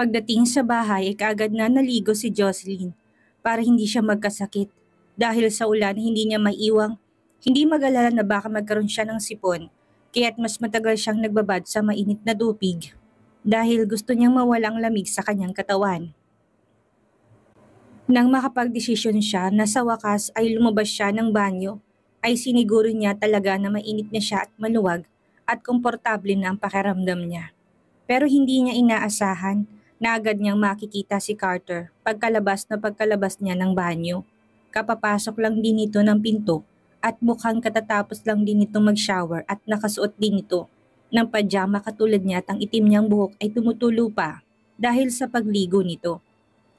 Pagdating sa bahay, kaagad na naligo si Jocelyn para hindi siya magkasakit. Dahil sa ulan, hindi niya maiwang, hindi mag-alala na baka magkaroon siya ng sipon, kaya't mas matagal siyang nagbabad sa mainit na dupig dahil gusto niyang mawalang lamig sa kanyang katawan. Nang makapagdesisyon siya na sa wakas ay lumabas siya ng banyo, ay siniguro niya talaga na mainit na siya at maluwag at komportable na ang pakiramdam niya. Pero hindi niya inaasahan na agad niyang makikita si Carter pagkalabas na pagkalabas niya ng banyo. Kapapasok lang din ito ng pinto at mukhang katatapos lang din ito mag-shower at nakasuot din ito ng pajama katulad niya at ang itim niyang buhok ay tumutulo pa dahil sa pagligo nito.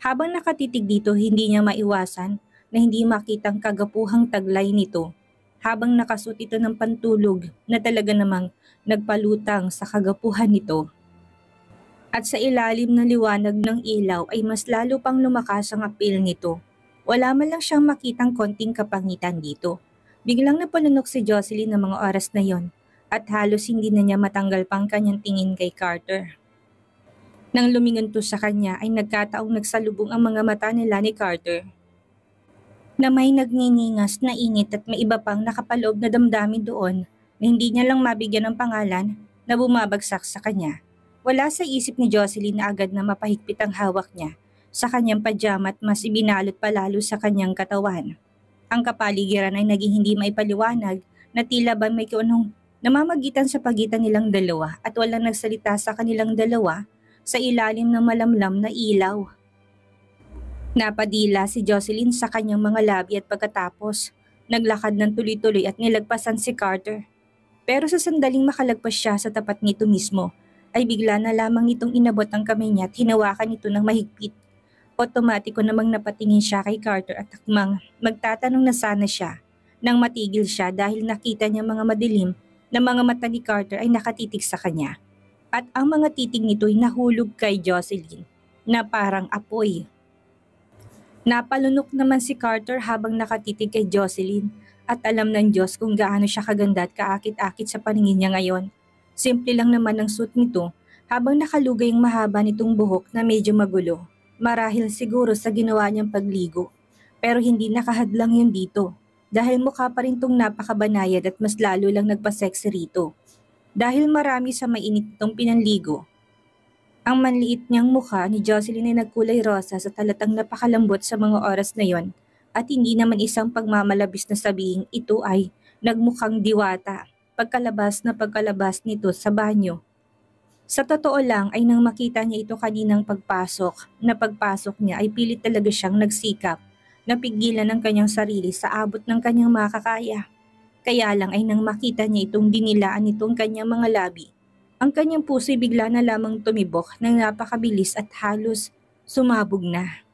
Habang nakatitig dito, hindi niya maiwasan na hindi makitang kagapuhang taglay nito habang nakasuot ito ng pantulog na talaga namang nagpalutang sa kagapuhan nito at sa ilalim ng liwanag ng ilaw ay mas lalo pang lumakas ang apil nito. Wala man lang siyang makitang konting kapangitan dito. Biglang napalunok si Jocelyn ng mga oras na yon at halos hindi na niya matanggal pang kanyang tingin kay Carter. Nang lumingon to sa kanya ay nagkataong nagsalubong ang mga mata nila ni Carter. Na may nagniningas na init at may iba pang nakapaloob na damdamin doon na hindi niya lang mabigyan ng pangalan na bumabagsak sa kanya. Wala sa isip ni Jocelyn na agad na mapahigpit ang hawak niya sa kanyang pajama at mas ibinalot pa lalo sa kanyang katawan. Ang kapaligiran ay naging hindi maipaliwanag na tila ba may kunong namamagitan sa pagitan nilang dalawa at walang nagsalita sa kanilang dalawa sa ilalim ng malamlam na ilaw. Napadila si Jocelyn sa kanyang mga labi at pagkatapos, naglakad ng tuloy-tuloy at nilagpasan si Carter. Pero sa sandaling makalagpas siya sa tapat nito mismo, ay bigla na lamang itong inabot ang kamay niya at hinawakan ito ng mahigpit. Otomatiko namang napatingin siya kay Carter at takmang magtatanong na sana siya nang matigil siya dahil nakita niya mga madilim na mga mata ni Carter ay nakatitig sa kanya. At ang mga titig nito ay nahulog kay Jocelyn na parang apoy. Napalunok naman si Carter habang nakatitig kay Jocelyn at alam ng Diyos kung gaano siya kaganda at kaakit-akit sa paningin niya ngayon Simple lang naman ang suit nito habang nakalugay ang mahaba nitong buhok na medyo magulo. Marahil siguro sa ginawa niyang pagligo. Pero hindi nakahadlang yun dito dahil mukha pa rin tong napakabanayad at mas lalo lang nagpa-sexy rito. Dahil marami sa mainit itong pinanligo. Ang manliit niyang mukha ni Jocelyn ay nagkulay rosa sa talatang napakalambot sa mga oras na yon at hindi naman isang pagmamalabis na sabihing ito ay nagmukhang diwata pagkalabas na pagkalabas nito sa banyo. Sa totoo lang ay nang makita niya ito kaninang pagpasok, na pagpasok niya ay pilit talaga siyang nagsikap, napigilan ng kanyang sarili sa abot ng kanyang makakaya. Kaya lang ay nang makita niya itong dinilaan nitong kanyang mga labi, ang kanyang puso'y bigla na lamang tumibok nang napakabilis at halos sumabog na.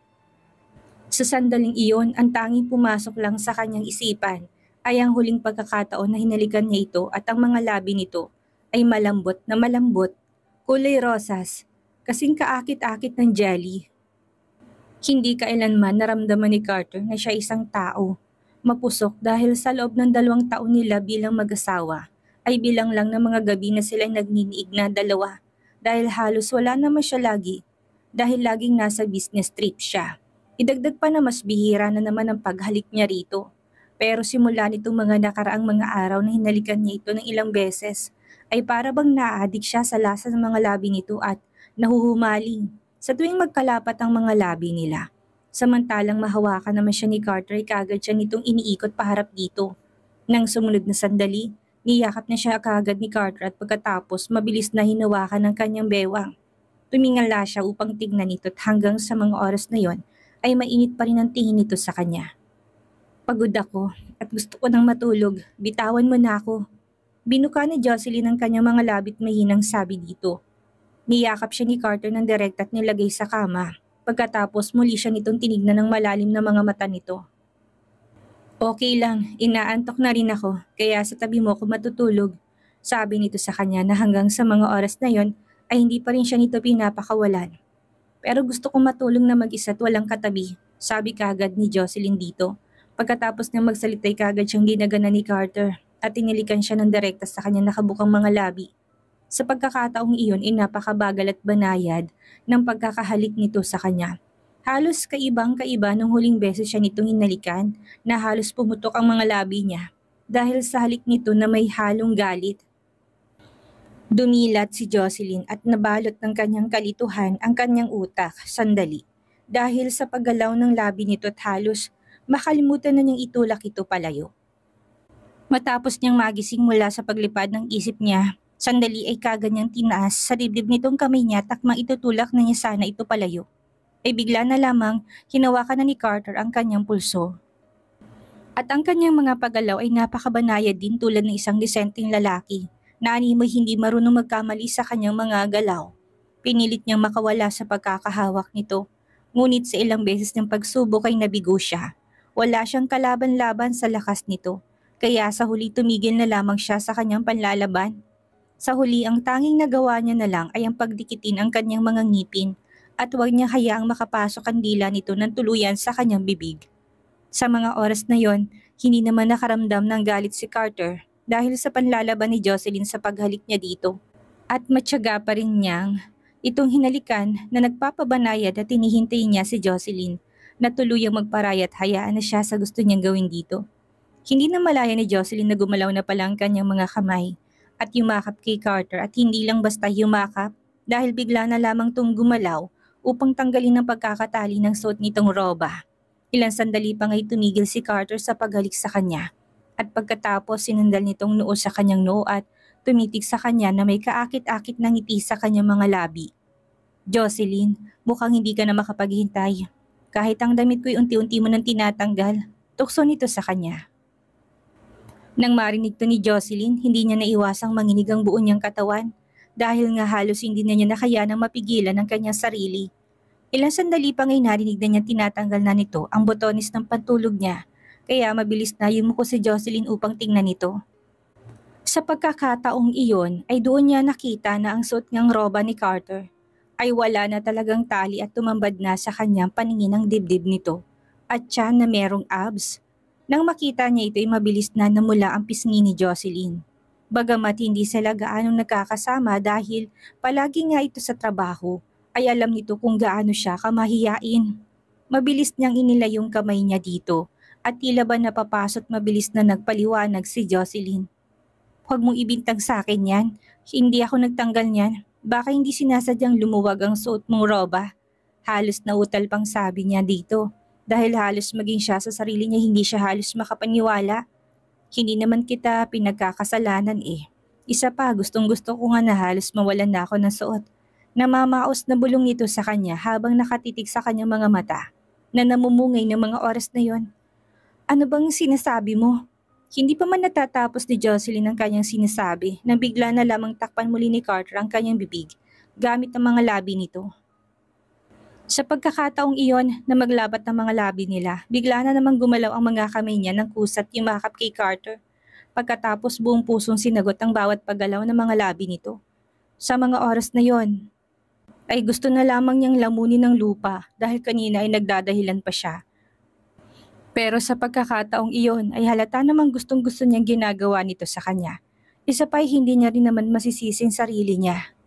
Sa sandaling iyon, ang tanging pumasok lang sa kanyang isipan ay ang huling pagkakataon na hinalikan niya ito at ang mga labi nito ay malambot na malambot, kulay rosas, kasing kaakit-akit ng jelly. Hindi kailanman naramdaman ni Carter na siya isang tao, mapusok dahil sa loob ng dalawang taon nila bilang mag-asawa ay bilang lang ng mga gabi na sila nagniniig na dalawa dahil halos wala naman siya lagi dahil laging nasa business trip siya. Idagdag pa na mas bihira na naman ang paghalik niya rito pero simula nitong mga nakaraang mga araw na hinalikan niya ito ng ilang beses, ay para bang naadik siya sa lasa ng mga labi nito at nahuhumaling sa tuwing magkalapat ang mga labi nila. Samantalang mahawakan naman siya ni Carter ay kagad siya nitong iniikot paharap dito. Nang sumunod na sandali, niyakap na siya kagad ni Carter at pagkatapos mabilis na hinawakan ng kanyang bewang. Tumingala siya upang tignan ito at hanggang sa mga oras na yon ay mainit pa rin ang tingin nito sa kanya. Pagod ako at gusto ko nang matulog. Bitawan mo na ako. Binuka ni Jocelyn ang kanyang mga labit mahinang sabi dito. Niyakap siya ni Carter ng direkta at nilagay sa kama. Pagkatapos muli siya nitong tinignan ng malalim na mga mata nito. Okay lang, inaantok na rin ako, kaya sa tabi mo ako matutulog. Sabi nito sa kanya na hanggang sa mga oras na yon ay hindi pa rin siya nito pinapakawalan. Pero gusto kong matulog na mag-isa at walang katabi, sabi kagad ni Jocelyn dito. Pagkatapos niyang magsalita ay kagad siyang ginagana ni Carter at tinilikan siya ng direkta sa kanyang nakabukang mga labi. Sa pagkakataong iyon ay napakabagal at banayad ng pagkakahalik nito sa kanya. Halos kaibang kaiba nung huling beses siya nitong hinalikan na halos pumutok ang mga labi niya dahil sa halik nito na may halong galit. Dumilat si Jocelyn at nabalot ng kanyang kalituhan ang kanyang utak sandali dahil sa paggalaw ng labi nito at halos makalimutan na niyang itulak ito palayo. Matapos niyang magising mula sa paglipad ng isip niya, sandali ay kaganyang tinaas sa dibdib nitong kamay niya takmang itutulak na niya sana ito palayo. Ay bigla na lamang hinawakan na ni Carter ang kanyang pulso. At ang kanyang mga pagalaw ay napakabanayad din tulad ng isang disenteng lalaki na animoy hindi marunong magkamali sa kanyang mga galaw. Pinilit niyang makawala sa pagkakahawak nito, ngunit sa ilang beses ng pagsubok ay nabigo siya. Wala siyang kalaban-laban sa lakas nito, kaya sa huli tumigil na lamang siya sa kanyang panlalaban. Sa huli, ang tanging nagawa niya na lang ay ang pagdikitin ang kanyang mga ngipin at huwag niya hayaang makapasok ang dila nito ng tuluyan sa kanyang bibig. Sa mga oras na yon, hindi naman nakaramdam ng galit si Carter dahil sa panlalaban ni Jocelyn sa paghalik niya dito. At matyaga pa rin niyang itong hinalikan na nagpapabanayad at hinihintay niya si Jocelyn na tuluyang magparaya at hayaan na siya sa gusto niyang gawin dito. Hindi na malaya ni Jocelyn na gumalaw na palang kanyang mga kamay at yumakap kay Carter at hindi lang basta yumakap dahil bigla na lamang tong gumalaw upang tanggalin ang pagkakatali ng suot nitong roba. Ilang sandali pa ngay tumigil si Carter sa paghalik sa kanya at pagkatapos sinandal nitong noo sa kanyang noo at tumitig sa kanya na may kaakit-akit na ngiti sa kanyang mga labi. Jocelyn, mukhang hindi ka na makapaghintay. Kahit ang damit ko'y unti-unti mo nang tinatanggal, tukso nito sa kanya. Nang marinig to ni Jocelyn, hindi niya naiwasang manginig ang buo niyang katawan dahil nga halos hindi na niya nakayanang mapigilan ang kanyang sarili. Ilang sandali pa ngay narinig na niya tinatanggal na nito ang botones ng pantulog niya kaya mabilis na yumuko si Jocelyn upang tingnan nito. Sa pagkakataong iyon ay doon niya nakita na ang suot ngang roba ni Carter ay wala na talagang tali at tumambad na sa kanyang paningin ang dibdib nito at siya na merong abs. Nang makita niya ito ay mabilis na namula ang pisngi ni Jocelyn. Bagamat hindi sila gaano nagkakasama dahil palagi nga ito sa trabaho, ay alam nito kung gaano siya kamahiyain. Mabilis niyang inila yung kamay niya dito at tila ba napapasot mabilis na nagpaliwanag si Jocelyn. Huwag mong ibintag sa akin yan. Hindi ako nagtanggal niyan. Baka hindi sinasadyang lumuwag ang suot mong roba. Halos nautal pang sabi niya dito. Dahil halos maging siya sa sarili niya hindi siya halos makapaniwala. Hindi naman kita pinagkakasalanan eh. Isa pa, gustong gusto ko nga na halos mawalan na ako ng suot. Namamaos na bulong nito sa kanya habang nakatitig sa kanyang mga mata na namumungay ng mga oras na yon. Ano bang sinasabi mo? Hindi pa man natatapos ni Jocelyn ang kanyang sinasabi nang bigla na lamang takpan muli ni Carter ang kanyang bibig gamit ang mga labi nito. Sa pagkakataong iyon na maglabat ng mga labi nila, bigla na namang gumalaw ang mga kamay niya ng kusat yumakap kay Carter pagkatapos buong pusong sinagot ang bawat paggalaw ng mga labi nito. Sa mga oras na yon, ay gusto na lamang niyang lamunin ng lupa dahil kanina ay nagdadahilan pa siya pero sa pagkakataong iyon ay halata namang gustong-gusto niyang ginagawa nito sa kanya. Isa pa ay hindi niya rin naman masisising sarili niya.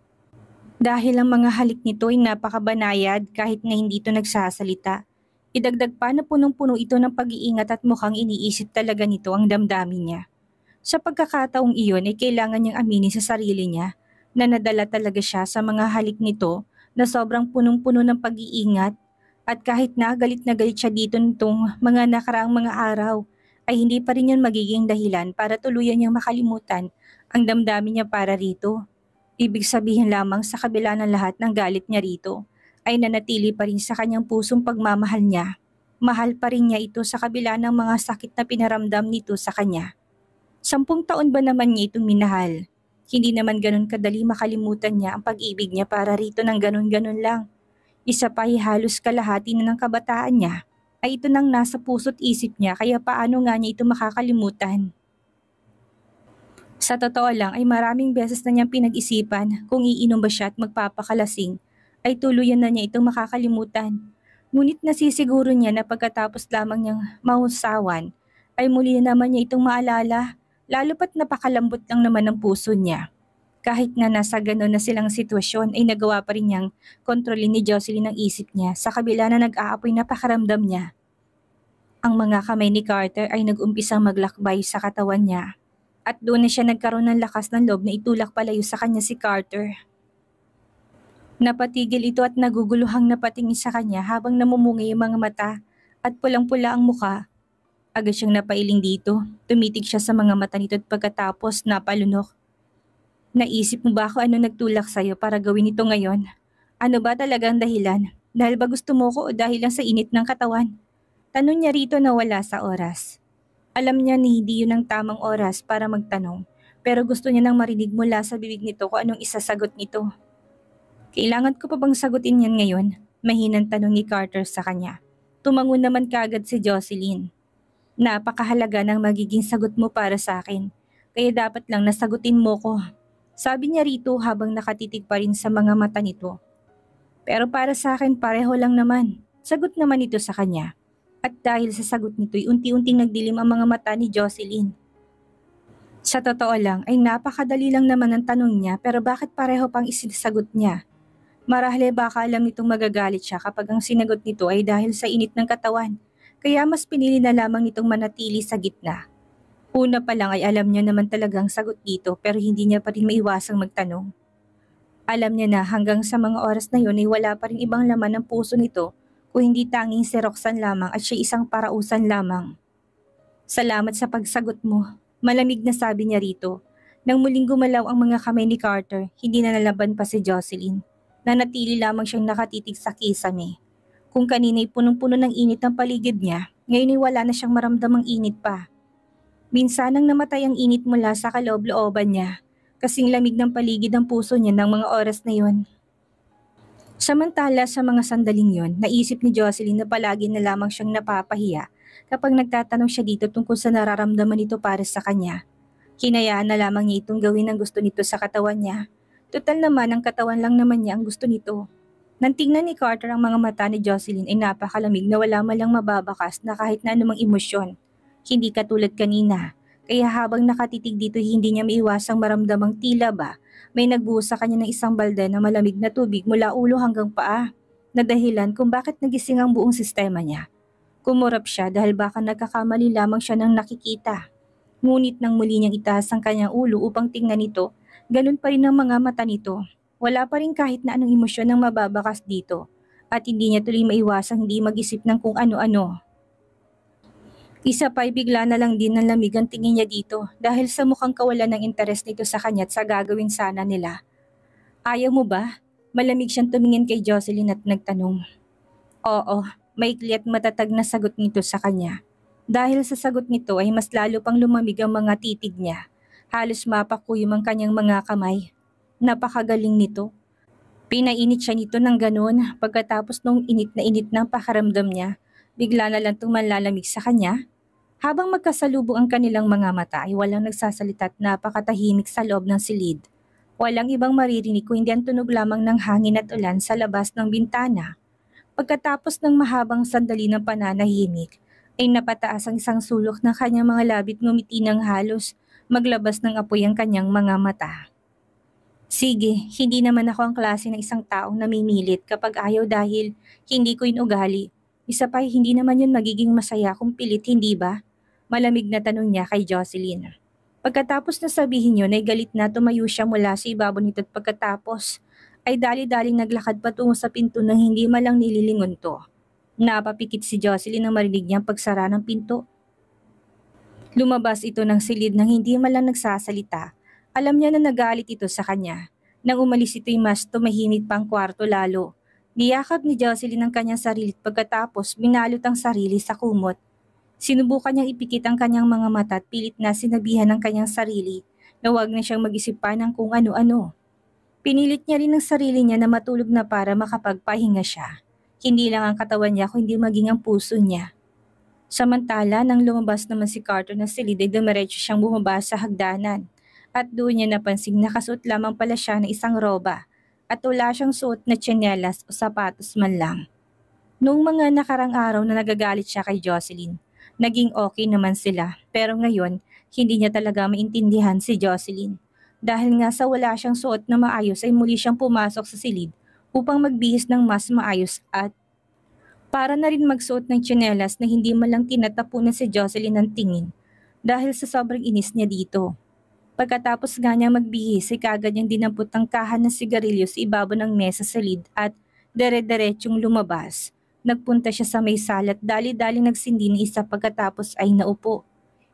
Dahil ang mga halik nito ay napakabanayad kahit na hindi ito nagsasalita. Idagdag pa na punong-puno ito ng pag-iingat at mukhang iniisip talaga nito ang damdamin niya. Sa pagkakataong iyon ay kailangan niyang aminin sa sarili niya na nadala talaga siya sa mga halik nito na sobrang punong-puno ng pag-iingat at kahit na galit na galit siya dito nitong mga nakaraang mga araw, ay hindi pa rin yan magiging dahilan para tuluyan niyang makalimutan ang damdamin niya para rito. Ibig sabihin lamang sa kabila ng lahat ng galit niya rito, ay nanatili pa rin sa kanyang pusong pagmamahal niya. Mahal pa rin niya ito sa kabila ng mga sakit na pinaramdam nito sa kanya. Sampung taon ba naman niya itong minahal? Hindi naman ganun kadali makalimutan niya ang pag-ibig niya para rito ng ganun-ganun lang isa pa halos kalahati na ng kabataan niya ay ito nang nasa puso't isip niya kaya paano nga niya ito makakalimutan. Sa totoo lang ay maraming beses na niyang pinag-isipan kung iinom ba siya at magpapakalasing ay tuluyan na niya itong makakalimutan. Ngunit nasisiguro niya na pagkatapos lamang niyang mahusawan ay muli na naman niya itong maalala lalo pat napakalambot lang naman ng puso niya kahit na nasa gano'n na silang sitwasyon ay nagawa pa rin niyang kontrolin ni Jocelyn ang isip niya sa kabila na nag-aapoy na pakaramdam niya. Ang mga kamay ni Carter ay nag-umpisang maglakbay sa katawan niya at doon na siya nagkaroon ng lakas ng loob na itulak palayo sa kanya si Carter. Napatigil ito at naguguluhang napatingin sa kanya habang namumungay ang mga mata at pulang-pula ang muka. Agad siyang napailing dito, tumitig siya sa mga mata nito at pagkatapos napalunok Naisip mo ba ako ano nagtulak sa'yo para gawin ito ngayon? Ano ba talaga ang dahilan? Dahil ba gusto mo ko o dahil lang sa init ng katawan? Tanong niya rito na wala sa oras. Alam niya na hindi yun ang tamang oras para magtanong, pero gusto niya nang marinig mula sa bibig nito kung anong isasagot nito. Kailangan ko pa bang sagutin yan ngayon? Mahinang tanong ni Carter sa kanya. Tumangon naman kaagad si Jocelyn. Napakahalaga ng magiging sagot mo para sa akin, kaya dapat lang nasagutin mo ko sabi niya rito habang nakatitig pa rin sa mga mata nito. Pero para sa akin pareho lang naman. Sagot naman ito sa kanya. At dahil sa sagot nito'y unti-unting nagdilim ang mga mata ni Jocelyn. Sa totoo lang ay napakadali lang naman ang tanong niya pero bakit pareho pang isinasagot niya? Marahil eh, baka alam nitong magagalit siya kapag ang sinagot nito ay dahil sa init ng katawan. Kaya mas pinili na lamang itong manatili sa gitna Una pa lang ay alam niya naman talagang sagot dito pero hindi niya pa rin maiwasang magtanong. Alam niya na hanggang sa mga oras na yun ay wala pa rin ibang laman ng puso nito kung hindi tanging si Roxanne lamang at siya isang parausan lamang. Salamat sa pagsagot mo. Malamig na sabi niya rito. Nang muling gumalaw ang mga kamay ni Carter, hindi na nalaban pa si Jocelyn. Nanatili lamang siyang nakatitig sa kisame. Kung kanina'y punong-puno ng init ang paligid niya, ngayon ay wala na siyang maramdamang init pa Minsan nang namatay ang init mula sa kaloob-looban niya, kasing lamig ng paligid ng puso niya ng mga oras na yon. Samantala sa mga sandaling yon, naisip ni Jocelyn na palagi na lamang siyang napapahiya kapag nagtatanong siya dito tungkol sa nararamdaman nito para sa kanya. Kinayaan na lamang niya itong gawin ang gusto nito sa katawan niya. Total naman ang katawan lang naman niya ang gusto nito. Nang tingnan ni Carter ang mga mata ni Jocelyn ay napakalamig na wala malang mababakas na kahit na anumang emosyon. Hindi katulad kanina. Kaya habang nakatitig dito hindi niya maiwasang maramdamang tila ba may nagbuhos sa kanya ng isang balde na malamig na tubig mula ulo hanggang paa na dahilan kung bakit nagising ang buong sistema niya. Kumurap siya dahil baka nagkakamali lamang siya ng nakikita. Ngunit nang muli niyang itaas ang kanyang ulo upang tingnan nito, ganun pa rin ang mga mata nito. Wala pa rin kahit na anong emosyon ang mababakas dito at hindi niya tuloy maiwasang hindi mag-isip ng kung ano-ano. Isa pa ay bigla na lang din ng lamig ang tingin niya dito dahil sa mukhang kawalan ng interes nito sa kanya at sa gagawin sana nila. Ayaw mo ba? Malamig siyang tumingin kay Jocelyn at nagtanong. Oo, maikli at matatag na sagot nito sa kanya. Dahil sa sagot nito ay mas lalo pang lumamig ang mga titig niya. Halos mapakuyom ang kanyang mga kamay. Napakagaling nito. Pinainit siya nito ng ganoon pagkatapos nung init na init ng pakaramdam niya. Bigla na lang tumanlalamig sa kanya habang magkasalubong ang kanilang mga mata ay walang nagsasalita at napakatahimik sa loob ng silid. Walang ibang maririnig kundi ang tunog lamang ng hangin at ulan sa labas ng bintana. Pagkatapos ng mahabang sandali ng pananahimik, ay napataas ang isang sulok ng kanyang mga labit ngumiti ng halos maglabas ng apoy ang kanyang mga mata. Sige, hindi naman ako ang klase ng isang taong namimilit kapag ayaw dahil hindi ko inugali. Isa pa, hindi naman yun magiging masaya kung pilit, hindi ba? Malamig na tanong niya kay Jocelyn. Pagkatapos na sabihin yun ay galit na tumayo siya mula sa ibabaw nito at pagkatapos ay dali-daling naglakad patungo sa pinto nang hindi malang nililingon to. Napapikit si Jocelyn nang marinig niya ang pagsara ng pinto. Lumabas ito ng silid nang hindi malang nagsasalita. Alam niya na nagalit ito sa kanya. Nang umalis ito'y mas tumahimik pang kwarto lalo. Niyakap ni Jocelyn ang kanyang sarili pagkatapos binalot ang sarili sa kumot Sinubukan niyang ipikit ang kanyang mga mata at pilit na sinabihan ng kanyang sarili na huwag na siyang mag-isip pa ng kung ano-ano. Pinilit niya rin ang sarili niya na matulog na para makapagpahinga siya. Hindi lang ang katawan niya kundi maging ang puso niya. Samantala nang lumabas naman si Carter na silid ay dumiretso siyang bumaba sa hagdanan at doon niya napansin na kasuot lamang pala siya ng isang roba at wala siyang suot na tsinelas o sapatos man lang. Noong mga nakarang araw na nagagalit siya kay Jocelyn, Naging okay naman sila, pero ngayon, hindi niya talaga maintindihan si Jocelyn. Dahil nga sa wala siyang suot na maayos ay muli siyang pumasok sa silid upang magbihis ng mas maayos at para na rin magsuot ng tsinelas na hindi malang tinatapunan si Jocelyn ng tingin dahil sa sobrang inis niya dito. Pagkatapos nga niya magbihis ay kagad niyang dinampot ang kahan ng sigarilyo sa ibaba ng mesa sa lid at dere-derechong lumabas Nagpunta siya sa may salat dali-dali nagsindi ni isa pagkatapos ay naupo.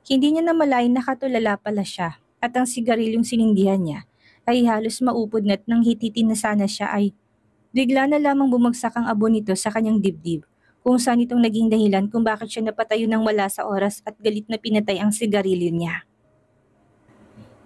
Hindi niya namalay na katulala pala siya at ang sigarilyong sinindihan niya ay halos maupod na't nang hititin na sana siya ay bigla na lamang bumagsak ang abo nito sa kanyang dibdib kung saan itong naging dahilan kung bakit siya napatayo ng wala sa oras at galit na pinatay ang sigarilyo niya.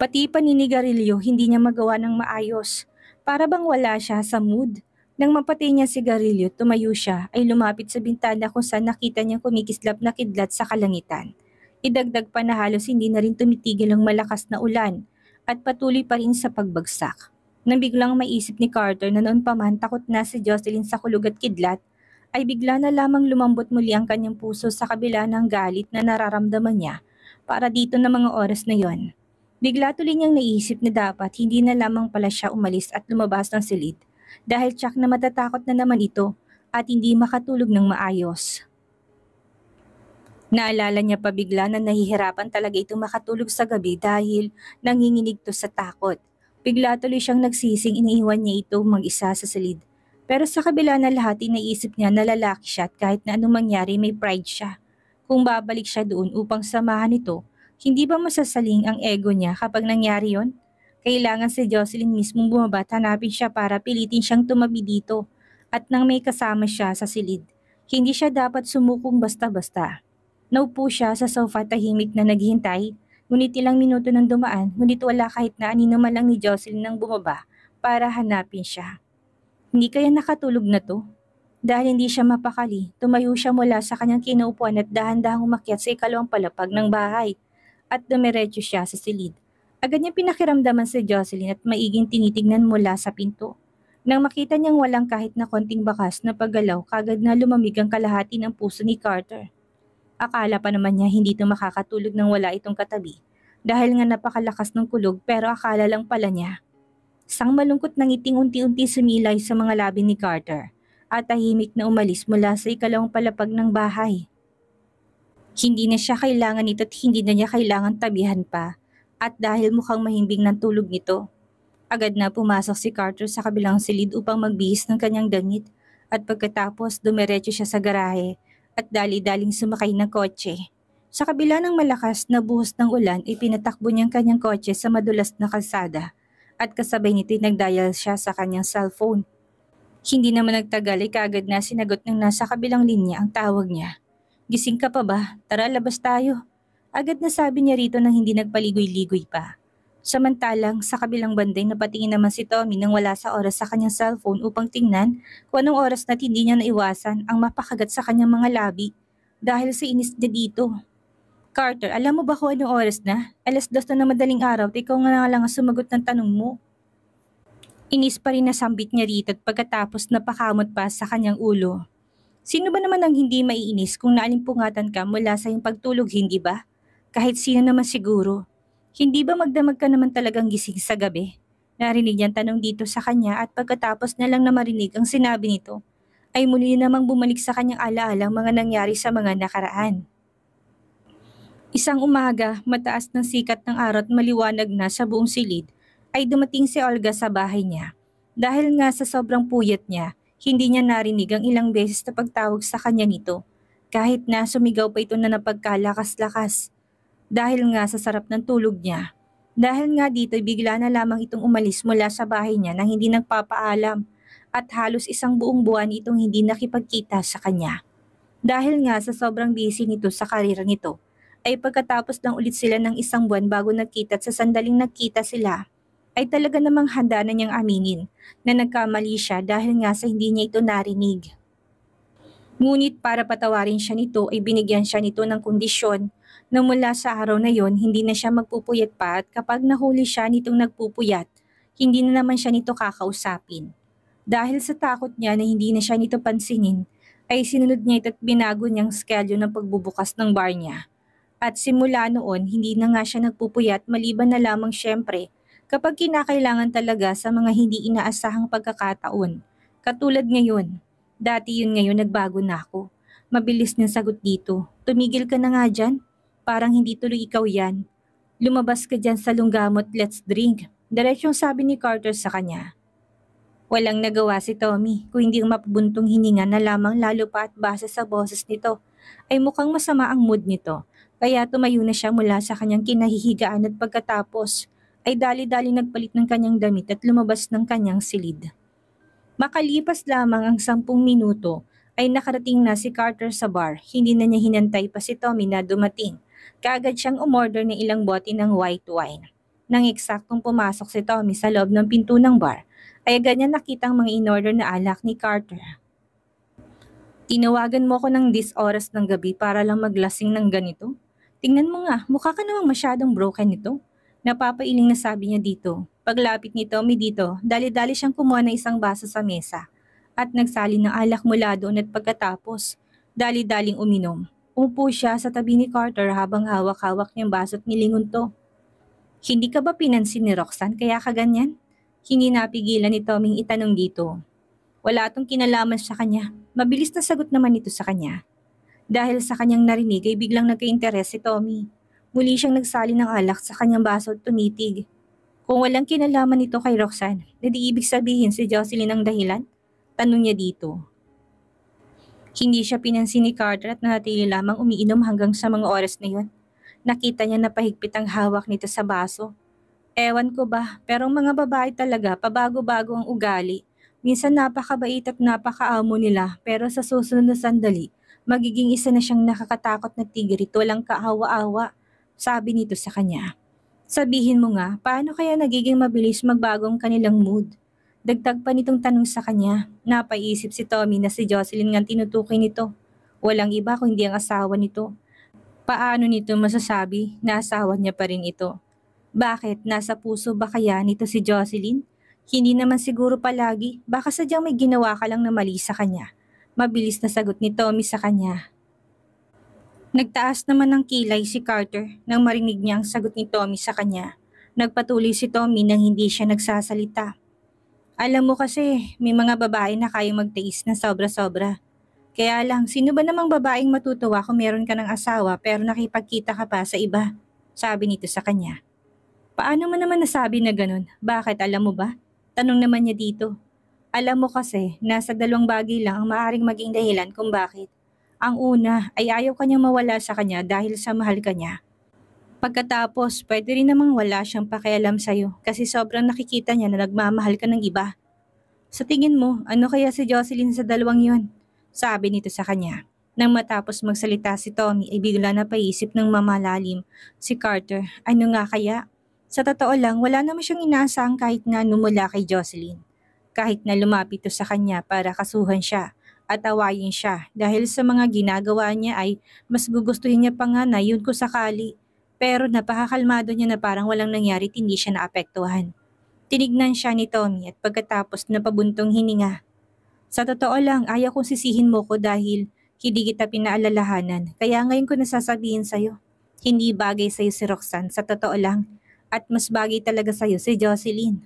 Pati paninigarilyo hindi niya magawa ng maayos para bang wala siya sa mood. Nang mapatay niya sigarilyo, tumayo siya ay lumapit sa bintana kung saan nakita niyang kumikislap na kidlat sa kalangitan. Idagdag pa na halos hindi na rin tumitigil ang malakas na ulan at patuloy pa rin sa pagbagsak. Nang biglang maisip ni Carter na noon pa man takot na si Jocelyn sa kulog at kidlat, ay bigla na lamang lumambot muli ang kanyang puso sa kabila ng galit na nararamdaman niya para dito ng mga oras na yon. Bigla tuloy niyang naisip na dapat hindi na lamang pala siya umalis at lumabas ng silid dahil tsak na matatakot na naman ito at hindi makatulog ng maayos. Naalala niya pabigla na nahihirapan talaga itong makatulog sa gabi dahil nanginginig to sa takot. Bigla tuloy siyang nagsising iniiwan niya ito mag-isa sa salid. Pero sa kabila na lahat, inaisip niya na lalaki siya at kahit na anong mangyari may pride siya. Kung babalik siya doon upang samahan ito, hindi ba masasaling ang ego niya kapag nangyari yon? Kailangan si Jocelyn mismo bumaba at hanapin siya para pilitin siyang tumabi dito at nang may kasama siya sa silid. Hindi siya dapat sumukong basta-basta. Naupo siya sa sofa tahimik na naghihintay, ngunit ilang minuto nang dumaan, ngunit wala kahit na anino malang ni Jocelyn nang bumaba para hanapin siya. Hindi kaya nakatulog na to? Dahil hindi siya mapakali, tumayo siya mula sa kanyang kinaupuan at dahan-dahang umakyat sa ikalawang palapag ng bahay at dumiretso siya sa silid. Agad niya pinakiramdaman si Jocelyn at maiging tinitignan mula sa pinto. Nang makita niyang walang kahit na konting bakas na paggalaw, kagad na lumamig ang kalahati ng puso ni Carter. Akala pa naman niya hindi ito makakatulog nang wala itong katabi. Dahil nga napakalakas ng kulog pero akala lang pala niya. Sang malungkot nang ngiting unti-unti sumilay sa mga labi ni Carter at tahimik na umalis mula sa ikalawang palapag ng bahay. Hindi na siya kailangan ito at hindi na niya kailangan tabihan pa at dahil mukhang mahimbing ng tulog nito. Agad na pumasok si Carter sa kabilang silid upang magbihis ng kanyang damit at pagkatapos dumiretso siya sa garahe at dali-daling sumakay ng kotse. Sa kabila ng malakas na buhos ng ulan ipinatakbo pinatakbo niyang kanyang kotse sa madulas na kalsada at kasabay nito nagdial siya sa kanyang cellphone. Hindi naman nagtagal ay kaagad na sinagot ng nasa kabilang linya ang tawag niya. Gising ka pa ba? Tara labas tayo. Agad na sabi niya rito nang hindi nagpaligoy-ligoy pa. Samantalang sa kabilang banday napatingin naman si Tommy nang wala sa oras sa kanyang cellphone upang tingnan kung anong oras na hindi niya naiwasan ang mapakagat sa kanyang mga labi dahil sa inis niya dito. Carter, alam mo ba kung anong oras na? Alas dos na na madaling araw at ikaw nga lang ang sumagot ng tanong mo. Inis pa rin nasambit niya rito at pagkatapos napakamot pa sa kanyang ulo. Sino ba naman ang hindi maiinis kung naalimpungatan ka mula sa iyong pagtulog, hindi ba? Kahit sino naman siguro. Hindi ba magdamag ka naman talagang gising sa gabi? Narinig niyang tanong dito sa kanya at pagkatapos na lang na marinig ang sinabi nito, ay muli namang bumalik sa kanyang alaala ang mga nangyari sa mga nakaraan. Isang umaga, mataas ng sikat ng araw at maliwanag na sa buong silid, ay dumating si Olga sa bahay niya. Dahil nga sa sobrang puyat niya, hindi niya narinig ang ilang beses na pagtawag sa kanya nito. Kahit na sumigaw pa ito na napagkalakas-lakas dahil nga sa sarap ng tulog niya. Dahil nga dito bigla na lamang itong umalis mula sa bahay niya nang hindi nagpapaalam at halos isang buong buwan itong hindi nakipagkita sa kanya. Dahil nga sa sobrang busy nito sa karera nito, ay pagkatapos lang ulit sila ng isang buwan bago nagkita at sa sandaling nagkita sila, ay talaga namang handa na niyang aminin na nagkamali siya dahil nga sa hindi niya ito narinig. Ngunit para patawarin siya nito ay binigyan siya nito ng kondisyon na mula sa araw na yon hindi na siya magpupuyat pa at kapag nahuli siya nitong nagpupuyat, hindi na naman siya nito kakausapin. Dahil sa takot niya na hindi na siya nito pansinin, ay sinunod niya ito at binago niyang schedule ng pagbubukas ng bar niya. At simula noon, hindi na nga siya nagpupuyat maliban na lamang syempre kapag kinakailangan talaga sa mga hindi inaasahang pagkakataon. Katulad ngayon, dati yun ngayon nagbago na ako. Mabilis niyang sagot dito, tumigil ka na nga dyan, parang hindi tuloy ikaw yan. Lumabas ka dyan sa lunggamot, let's drink. Diretsyong sabi ni Carter sa kanya. Walang nagawa si Tommy kung hindi mapabuntong hininga na lamang lalo pa at base sa boses nito ay mukhang masama ang mood nito kaya tumayo na siya mula sa kanyang kinahihigaan at pagkatapos ay dali-dali nagpalit ng kanyang damit at lumabas ng kanyang silid. Makalipas lamang ang sampung minuto ay nakarating na si Carter sa bar. Hindi na niya hinantay pa si Tommy na dumating. Kaagad siyang umorder ng ilang bote ng white wine. Nang eksaktong pumasok si Tommy sa loob ng pinto ng bar, ay agad niya nakitang mga inorder na alak ni Carter. Tinawagan mo ko ng 10 oras ng gabi para lang maglasing ng ganito? Tingnan mo nga, mukha ka namang masyadong broken nito. Napapailing na sabi niya dito. Paglapit ni Tommy dito, dali-dali siyang kumuha ng isang baso sa mesa at nagsali ng alak mula doon at pagkatapos, dali-daling uminom. Umupo siya sa tabi ni Carter habang hawak-hawak niyang baso at nilingon to. Hindi ka ba pinansin ni Roxanne kaya ka ganyan? Hindi napigilan ni Toming itanong dito. Wala atong kinalaman sa kanya. Mabilis na sagot naman ito sa kanya. Dahil sa kanyang narinig ay biglang nagka-interes si Tommy. Muli siyang nagsali ng alak sa kanyang baso at tumitig. Kung walang kinalaman ito kay Roxanne, hindi ibig sabihin si Jocelyn ang dahilan? tanong niya dito. Hindi siya pinansin ni Carter at nanatili lamang umiinom hanggang sa mga oras na yun. Nakita niya na pahigpit ang hawak nito sa baso. Ewan ko ba, pero mga babae talaga, pabago-bago ang ugali. Minsan napakabait at napakaamo nila, pero sa susunod na sandali, magiging isa na siyang nakakatakot na tigrit, walang kaawa-awa, sabi nito sa kanya. Sabihin mo nga, paano kaya nagiging mabilis magbagong kanilang mood? Dagdag pa nitong tanong sa kanya. Napaisip si Tommy na si Jocelyn nga tinutukoy nito. Walang iba kundi ang asawa nito. Paano nito masasabi na asawa niya pa rin ito? Bakit? Nasa puso ba kaya nito si Jocelyn? Hindi naman siguro palagi. Baka sadyang may ginawa ka lang na mali sa kanya. Mabilis na sagot ni Tommy sa kanya. Nagtaas naman ng kilay si Carter nang marinig niya ang sagot ni Tommy sa kanya. Nagpatuloy si Tommy nang hindi siya nagsasalita. Alam mo kasi, may mga babae na kaya magtiis na sobra-sobra. Kaya lang, sino ba namang babaeng matutuwa kung meron ka ng asawa pero nakipagkita ka pa sa iba? Sabi nito sa kanya. Paano mo naman nasabi na ganun? Bakit alam mo ba? Tanong naman niya dito. Alam mo kasi, nasa dalawang bagay lang ang maaring maging dahilan kung bakit. Ang una ay ayaw kanyang mawala sa kanya dahil sa mahal kanya. Pagkatapos, pwede rin namang wala siyang pakialam sa'yo kasi sobrang nakikita niya na nagmamahal ka ng iba. Sa tingin mo, ano kaya si Jocelyn sa dalawang yon? Sabi nito sa kanya. Nang matapos magsalita si Tommy ay bigla na paisip ng mamalalim si Carter. Ano nga kaya? Sa totoo lang, wala naman siyang inaasahan kahit na mula kay Jocelyn. Kahit na lumapit to sa kanya para kasuhan siya at awayin siya dahil sa mga ginagawa niya ay mas gugustuhin niya pa nga na yun ko sakali pero napakakalmado niya na parang walang nangyari hindi siya naapektuhan. Tinignan siya ni Tommy at pagkatapos napabuntong hininga. Sa totoo lang, ayaw kong sisihin mo ko dahil hindi kita pinaalalahanan. Kaya ngayon ko nasasabihin sa'yo. Hindi bagay sa'yo si Roxanne, sa totoo lang. At mas bagay talaga sa'yo si Jocelyn.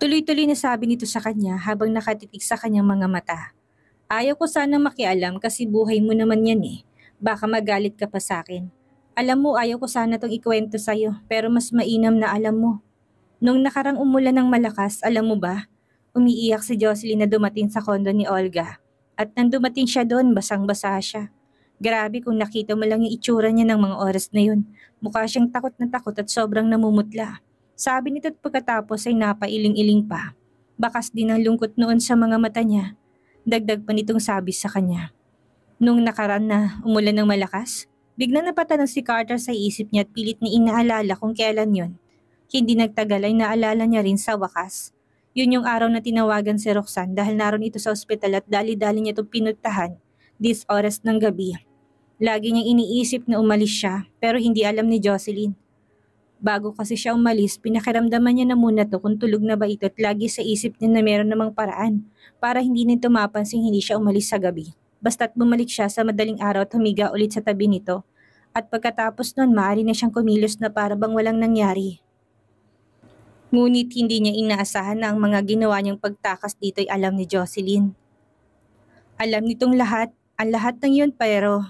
Tuloy-tuloy na sabi nito sa kanya habang nakatitig sa kanyang mga mata. Ayaw ko sana makialam kasi buhay mo naman yan eh. Baka magalit ka pa sa akin. Alam mo, ayaw ko sana itong ikwento sa'yo, pero mas mainam na alam mo. Nung nakarang umulan ng malakas, alam mo ba, umiiyak si Jocelyn na dumating sa kondo ni Olga. At nang dumating siya doon, basang-basa siya. Grabe kung nakita mo lang yung itsura niya ng mga oras na yun. Mukha siyang takot na takot at sobrang namumutla. Sabi nito pagkatapos ay napailing-iling pa. Bakas din ang lungkot noon sa mga mata niya. Dagdag pa nitong sabi sa kanya. Nung nakaraan na umulan ng malakas, Bigla Biglang napatanong si Carter sa isip niya at pilit ni inaalala kung kailan yun. Hindi nagtagal ay naalala niya rin sa wakas. Yun yung araw na tinawagan si Roxanne dahil naroon ito sa ospital at dali-dali niya itong pinuntahan this oras ng gabi. Lagi niyang iniisip na umalis siya pero hindi alam ni Jocelyn. Bago kasi siya umalis, pinakiramdaman niya na muna to kung tulog na ba ito at lagi sa isip niya na meron namang paraan para hindi nito mapansin hindi siya umalis sa gabi. Basta't bumalik siya sa madaling araw at humiga ulit sa tabi nito at pagkatapos nun maaari na siyang kumilos na para bang walang nangyari. Ngunit hindi niya inaasahan na ang mga ginawa niyang pagtakas dito ay alam ni Jocelyn. Alam nitong lahat, ang lahat ng yun pero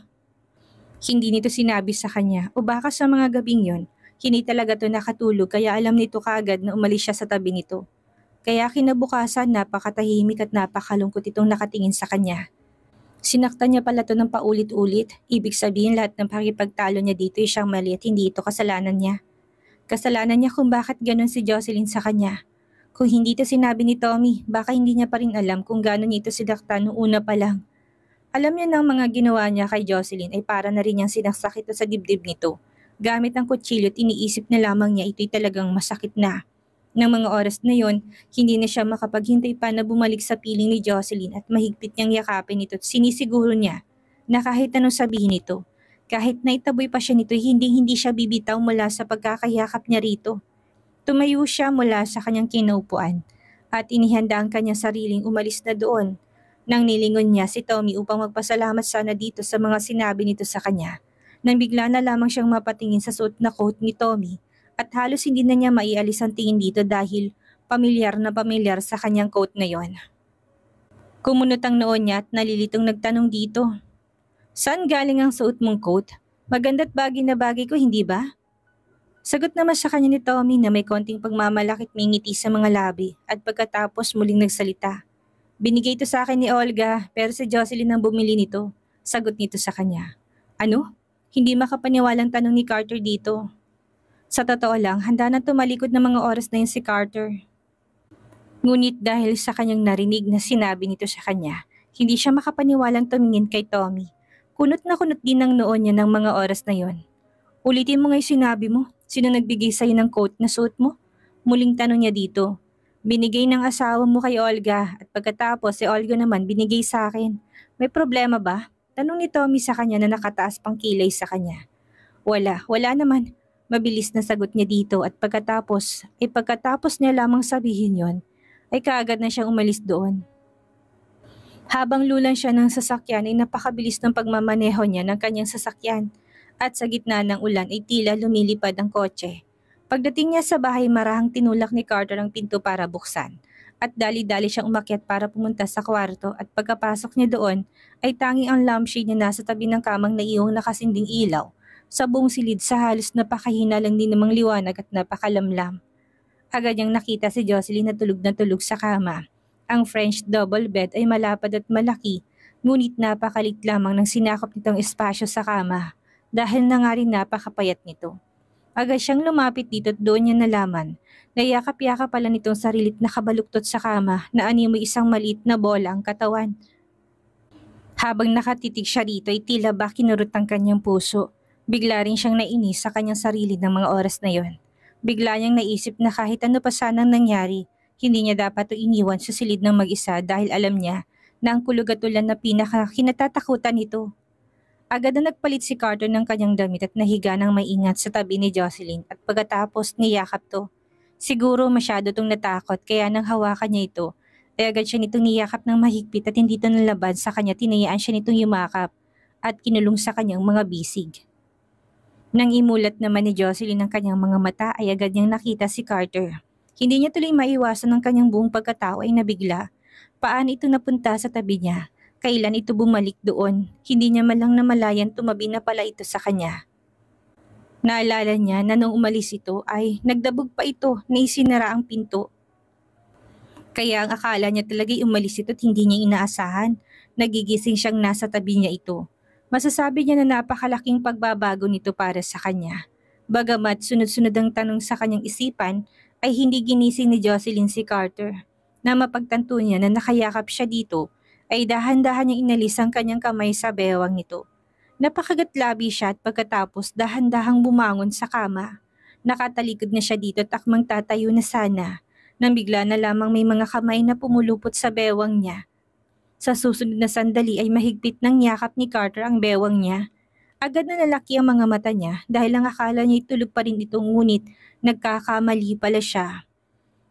hindi nito sinabi sa kanya o baka sa mga gabing yon, hindi talaga to nakatulog kaya alam nito kaagad na umalis siya sa tabi nito. Kaya kinabukasan napakatahimik at napakalungkot itong nakatingin sa kanya. Sinakta niya pala to ng paulit-ulit. Ibig sabihin lahat ng pakipagtalo niya dito ay siyang mali at hindi ito kasalanan niya. Kasalanan niya kung bakit ganun si Jocelyn sa kanya. Kung hindi ito sinabi ni Tommy, baka hindi niya pa rin alam kung gano'n niya ito sinaktan noong una pa lang. Alam niya na ang mga ginawa niya kay Jocelyn ay para na rin niyang sinaksak ito sa dibdib nito. Gamit ang kutsilyo at iniisip na lamang niya ito'y talagang masakit na ng mga oras na yon, hindi na siya makapaghintay pa na bumalik sa piling ni Jocelyn at mahigpit niyang yakapin ito at sinisiguro niya na kahit anong sabihin ito, kahit na itaboy pa siya nito, hindi-hindi siya bibitaw mula sa pagkakayakap niya rito. Tumayo siya mula sa kanyang kinaupuan at inihanda ang kanyang sariling umalis na doon nang nilingon niya si Tommy upang magpasalamat sana dito sa mga sinabi nito sa kanya. Nang bigla na lamang siyang mapatingin sa suot na coat ni Tommy at halos hindi na niya maialis ang tingin dito dahil pamilyar na pamilyar sa kanyang coat na yon. Kumunot ang noon niya at nalilitong nagtanong dito. Saan galing ang suot mong coat? Maganda't bagay na bagay ko, hindi ba? Sagot naman sa kanya ni Tommy na may konting pagmamalakit mingiti sa mga labi at pagkatapos muling nagsalita. Binigay ito sa akin ni Olga pero si Jocelyn ang bumili nito. Sagot nito sa kanya. Ano? Hindi makapaniwalang tanong ni Carter dito. Sa totoo lang, handa na tumalikod ng mga oras na yun si Carter. Ngunit dahil sa kanyang narinig na sinabi nito sa kanya, hindi siya makapaniwalang tumingin kay Tommy. Kunot na kunot din ang noon niya ng mga oras na yon. Ulitin mo nga sinabi mo, sino nagbigay sa'yo ng coat na suit mo? Muling tanong niya dito. Binigay ng asawa mo kay Olga at pagkatapos si Olga naman binigay sa akin. May problema ba? Tanong ni Tommy sa kanya na nakataas pang kilay sa kanya. Wala, wala naman. Mabilis na sagot niya dito at pagkatapos, ay eh pagkatapos niya lamang sabihin yon, ay kaagad na siyang umalis doon. Habang lulan siya ng sasakyan ay napakabilis ng pagmamaneho niya ng kanyang sasakyan at sa gitna ng ulan ay tila lumilipad ang kotse. Pagdating niya sa bahay marahang tinulak ni Carter ang pinto para buksan at dali-dali siyang umakyat para pumunta sa kwarto at pagkapasok niya doon ay tanging ang lampshade niya nasa tabi ng kamang na iyong nakasinding ilaw sa buong silid sa halos napakahina din namang liwanag at napakalamlam. Agad niyang nakita si Jocelyn na tulog na tulog sa kama. Ang French double bed ay malapad at malaki, ngunit napakalit lamang ng sinakop nitong espasyo sa kama dahil na nga rin napakapayat nito. Agad siyang lumapit dito at doon niya nalaman na yakap-yakap pala nitong sarilit na kabaluktot sa kama na animoy isang maliit na bola ang katawan. Habang nakatitig siya dito ay tila ba kinurot ang kanyang puso Bigla rin siyang nainis sa kanyang sarili ng mga oras na yon. Bigla niyang naisip na kahit ano pa sanang nangyari, hindi niya dapat ito iniwan sa silid ng mag-isa dahil alam niya na ang kulugatulan na pinakakinatatakutan kinatatakutan nito. Agad na nagpalit si Carter ng kanyang damit at nahiga ng maingat sa tabi ni Jocelyn at pagkatapos niyakap to. Siguro masyado tong natakot kaya nang hawakan niya ito ay eh, agad siya nitong niyakap ng mahigpit at hindi ito nalaban sa kanya tinayaan siya nitong yumakap at kinulong sa kanyang mga bisig. Nang imulat naman ni Jocelyn ang kanyang mga mata ay agad niyang nakita si Carter. Hindi niya tuloy maiwasan ang kanyang buong pagkatao ay nabigla. Paan ito napunta sa tabi niya? Kailan ito bumalik doon? Hindi niya malang namalayan tumabi na pala ito sa kanya. Naalala niya na nung umalis ito ay nagdabog pa ito na isinara ang pinto. Kaya ang akala niya talaga'y umalis ito at hindi niya inaasahan. Nagigising siyang nasa tabi niya ito. Masasabi niya na napakalaking pagbabago nito para sa kanya. Bagamat sunod-sunod ang tanong sa kanyang isipan, ay hindi ginising ni Jocelyn si Carter na mapagtanto niya na nakayakap siya dito ay dahan-dahan niyang inalis ang kanyang kamay sa bewang nito. Napakagatlabi siya at pagkatapos dahan-dahang bumangon sa kama. Nakatalikod na siya dito at akmang tatayo na sana nang bigla na lamang may mga kamay na pumulupot sa bewang niya sa susunod na sandali ay mahigpit ng yakap ni Carter ang bewang niya. Agad na nalaki ang mga mata niya dahil ang akala niya tulog pa rin ito ngunit nagkakamali pala siya.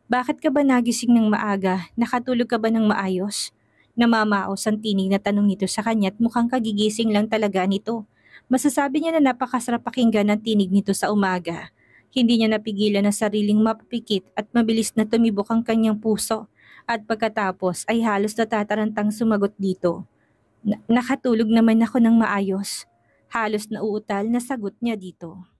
Bakit ka ba nagising ng maaga? Nakatulog ka ba ng maayos? Namamaos ang tinig na tanong nito sa kanya at mukhang kagigising lang talaga nito. Masasabi niya na napakasarap pakinggan ang tinig nito sa umaga. Hindi niya napigilan ang sariling mapapikit at mabilis na tumibok ang kanyang puso at pagkatapos ay halos natatarantang sumagot dito. nakatulog naman ako ng maayos. Halos nauutal na sagot niya dito.